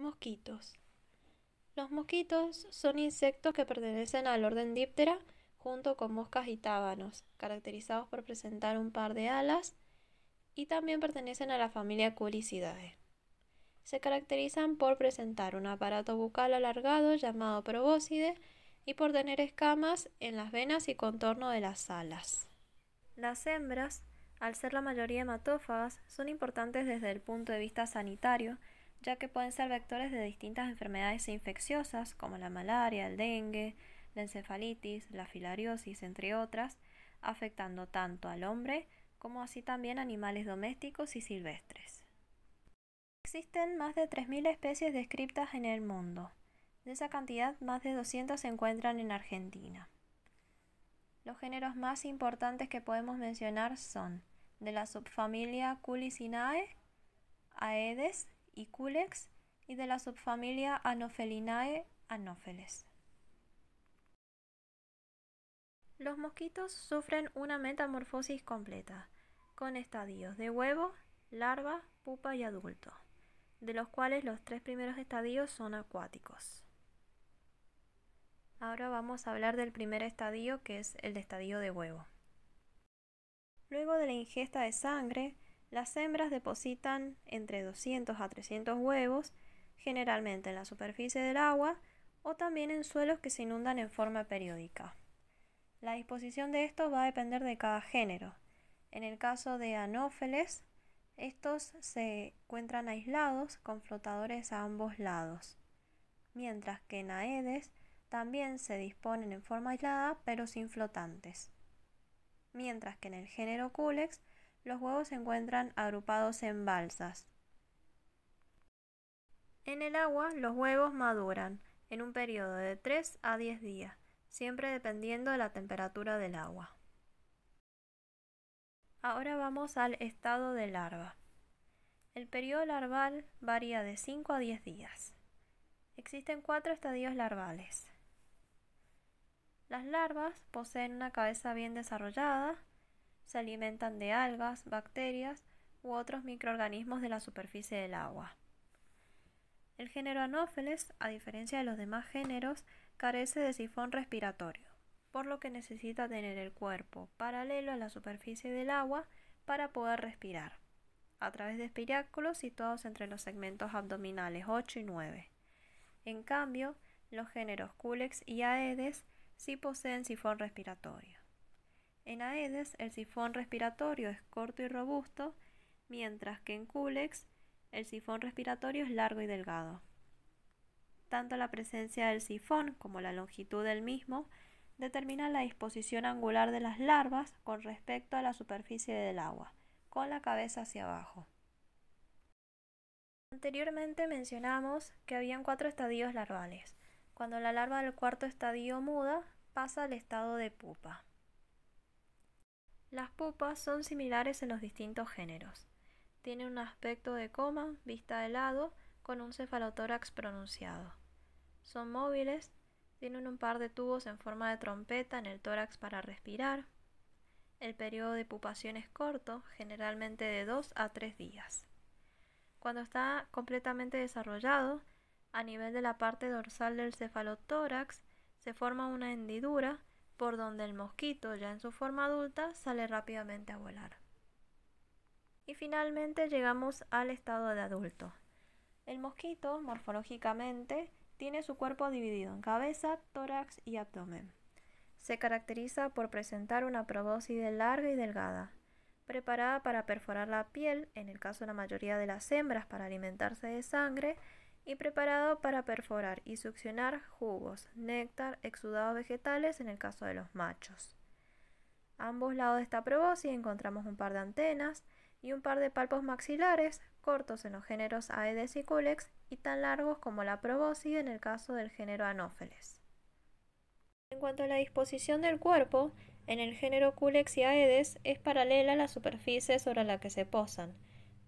Mosquitos. Los mosquitos son insectos que pertenecen al orden Diptera junto con moscas y tábanos, caracterizados por presentar un par de alas y también pertenecen a la familia Culicidae Se caracterizan por presentar un aparato bucal alargado llamado probóscide y por tener escamas en las venas y contorno de las alas. Las hembras, al ser la mayoría hematófagas, son importantes desde el punto de vista sanitario, ya que pueden ser vectores de distintas enfermedades infecciosas como la malaria, el dengue, la encefalitis, la filariosis, entre otras, afectando tanto al hombre como así también animales domésticos y silvestres. Existen más de 3.000 especies descriptas en el mundo. De esa cantidad, más de 200 se encuentran en Argentina. Los géneros más importantes que podemos mencionar son de la subfamilia Culicinae, Aedes culex y de la subfamilia Anophelinae Anopheles. Los mosquitos sufren una metamorfosis completa, con estadios de huevo, larva, pupa y adulto, de los cuales los tres primeros estadios son acuáticos. Ahora vamos a hablar del primer estadio, que es el estadio de huevo. Luego de la ingesta de sangre, las hembras depositan entre 200 a 300 huevos, generalmente en la superficie del agua o también en suelos que se inundan en forma periódica. La disposición de estos va a depender de cada género. En el caso de anófeles, estos se encuentran aislados con flotadores a ambos lados, mientras que en aedes también se disponen en forma aislada pero sin flotantes. Mientras que en el género Culex los huevos se encuentran agrupados en balsas. En el agua, los huevos maduran en un periodo de 3 a 10 días, siempre dependiendo de la temperatura del agua. Ahora vamos al estado de larva. El periodo larval varía de 5 a 10 días. Existen cuatro estadios larvales. Las larvas poseen una cabeza bien desarrollada, se alimentan de algas, bacterias u otros microorganismos de la superficie del agua. El género Anopheles, a diferencia de los demás géneros, carece de sifón respiratorio, por lo que necesita tener el cuerpo paralelo a la superficie del agua para poder respirar, a través de espiráculos situados entre los segmentos abdominales 8 y 9. En cambio, los géneros Culex y Aedes sí poseen sifón respiratorio. En Aedes, el sifón respiratorio es corto y robusto, mientras que en Culex, el sifón respiratorio es largo y delgado. Tanto la presencia del sifón como la longitud del mismo determinan la disposición angular de las larvas con respecto a la superficie del agua, con la cabeza hacia abajo. Anteriormente mencionamos que habían cuatro estadios larvales. Cuando la larva del cuarto estadio muda, pasa al estado de pupa. Las pupas son similares en los distintos géneros. Tienen un aspecto de coma, vista de lado, con un cefalotórax pronunciado. Son móviles, tienen un par de tubos en forma de trompeta en el tórax para respirar. El periodo de pupación es corto, generalmente de 2 a 3 días. Cuando está completamente desarrollado, a nivel de la parte dorsal del cefalotórax se forma una hendidura por donde el mosquito, ya en su forma adulta, sale rápidamente a volar. Y finalmente llegamos al estado de adulto. El mosquito, morfológicamente, tiene su cuerpo dividido en cabeza, tórax y abdomen. Se caracteriza por presentar una probóscide larga y delgada, preparada para perforar la piel, en el caso de la mayoría de las hembras, para alimentarse de sangre, y preparado para perforar y succionar jugos, néctar, exudados vegetales en el caso de los machos. A ambos lados de esta probóscide encontramos un par de antenas y un par de palpos maxilares, cortos en los géneros Aedes y Culex y tan largos como la probóscide en el caso del género Anófeles. En cuanto a la disposición del cuerpo, en el género Culex y Aedes es paralela a la superficie sobre la que se posan,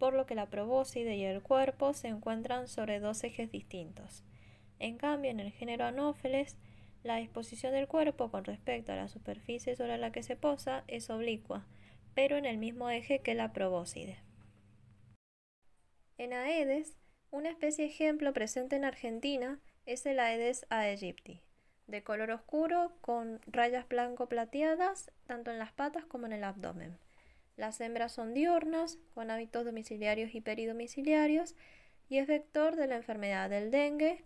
por lo que la probóscide y el cuerpo se encuentran sobre dos ejes distintos. En cambio, en el género Anófeles, la disposición del cuerpo con respecto a la superficie sobre la que se posa es oblicua, pero en el mismo eje que la probóscide. En Aedes, una especie ejemplo presente en Argentina es el Aedes aegypti, de color oscuro con rayas blanco plateadas tanto en las patas como en el abdomen. Las hembras son diurnas, con hábitos domiciliarios y peridomiciliarios, y es vector de la enfermedad del dengue,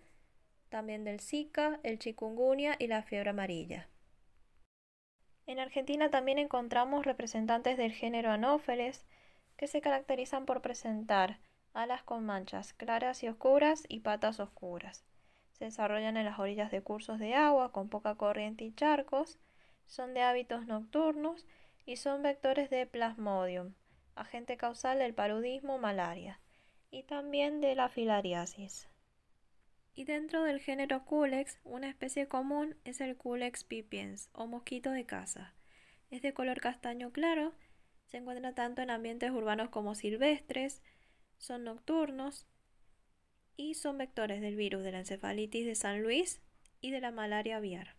también del Zika, el chikungunya y la fiebre amarilla. En Argentina también encontramos representantes del género Anófeles, que se caracterizan por presentar alas con manchas claras y oscuras y patas oscuras. Se desarrollan en las orillas de cursos de agua con poca corriente y charcos, son de hábitos nocturnos y son vectores de Plasmodium, agente causal del paludismo malaria, y también de la filariasis. Y dentro del género Culex, una especie común es el Culex pipiens o mosquito de casa. Es de color castaño claro, se encuentra tanto en ambientes urbanos como silvestres, son nocturnos y son vectores del virus de la encefalitis de San Luis y de la malaria aviar.